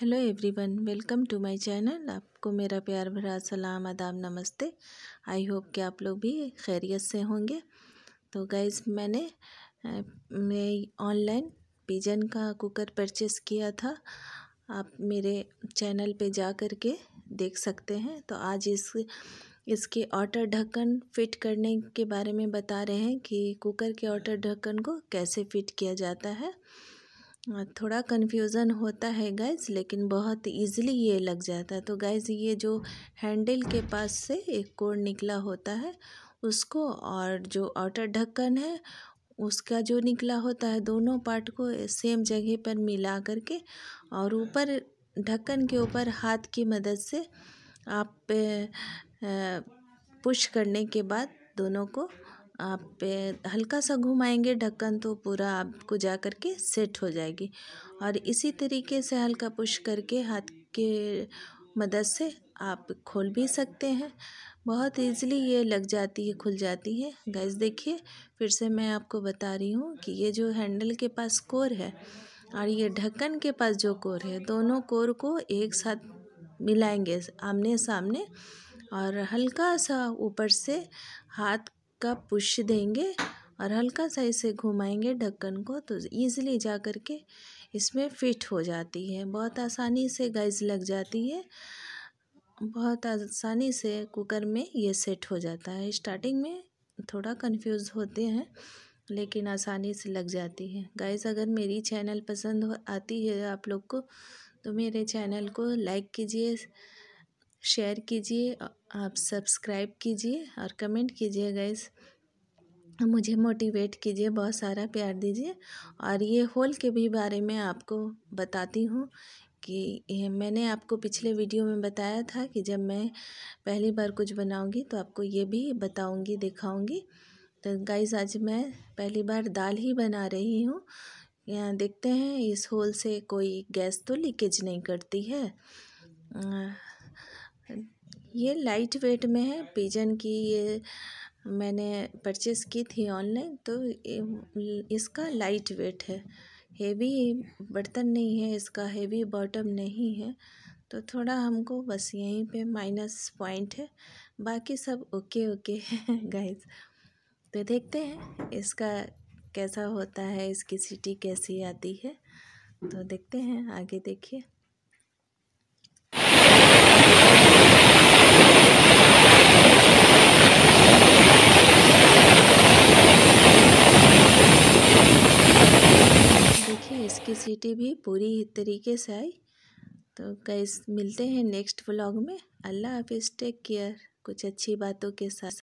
hello everyone welcome to my channel आपको मेरा प्यार भरा सलाम आदाब नमस्ते आई होप कि आप लोग भी खैरियत से होंगे तो गाइज मैंने मैं ऑनलाइन पिजन का कुकर परचेस किया था आप मेरे चैनल पे जा कर के देख सकते हैं तो आज इस इसके ऑटर ढक्कन फिट करने के बारे में बता रहे हैं कि कुकर के ऑटर ढक्कन को कैसे फिट किया जाता है थोड़ा कन्फ्यूज़न होता है गैस लेकिन बहुत इजीली ये लग जाता है तो गैस ये जो हैंडल के पास से एक कोण निकला होता है उसको और जो आउटर ढक्कन है उसका जो निकला होता है दोनों पार्ट को सेम जगह पर मिला करके और ऊपर ढक्कन के ऊपर हाथ की मदद से आप पुश करने के बाद दोनों को आप हल्का सा घुमाएंगे ढक्कन तो पूरा आपको जा कर के सेट हो जाएगी और इसी तरीके से हल्का पुश करके हाथ के मदद से आप खोल भी सकते हैं बहुत इजीली ये लग जाती है खुल जाती है गैस देखिए फिर से मैं आपको बता रही हूँ कि ये जो हैंडल के पास कोर है और ये ढक्कन के पास जो कोर है दोनों कोर को एक साथ मिलाएंगे आमने सामने और हल्का सा ऊपर से हाथ का पुश देंगे और हल्का सा इसे घुमाएंगे ढक्कन को तो ईज़िली जा कर के इसमें फिट हो जाती है बहुत आसानी से गैस लग जाती है बहुत आसानी से कुकर में ये सेट हो जाता है स्टार्टिंग में थोड़ा कंफ्यूज होते हैं लेकिन आसानी से लग जाती है गैस अगर मेरी चैनल पसंद आती है आप लोग को तो मेरे चैनल को लाइक कीजिए शेयर कीजिए आप सब्सक्राइब कीजिए और कमेंट कीजिए गैस मुझे मोटिवेट कीजिए बहुत सारा प्यार दीजिए और ये होल के भी बारे में आपको बताती हूँ कि मैंने आपको पिछले वीडियो में बताया था कि जब मैं पहली बार कुछ बनाऊंगी तो आपको ये भी बताऊंगी दिखाऊंगी तो गाइज आज मैं पहली बार दाल ही बना रही हूँ यहाँ देखते हैं इस होल से कोई गैस तो लीकेज नहीं करती है ये लाइट वेट में है पिजन की ये मैंने परचेस की थी ऑनलाइन तो इसका लाइट वेट है हेवी बर्तन नहीं है इसका हेवी बॉटम नहीं है तो थोड़ा हमको बस यहीं पे माइनस पॉइंट है बाकी सब ओके ओके है गाइस तो देखते हैं इसका कैसा होता है इसकी सीटी कैसी आती है तो देखते हैं आगे देखिए सिटी भी पूरी तरीके से आई तो कैसे मिलते हैं नेक्स्ट व्लॉग में अल्लाह हाफिज़ टेक केयर कुछ अच्छी बातों के साथ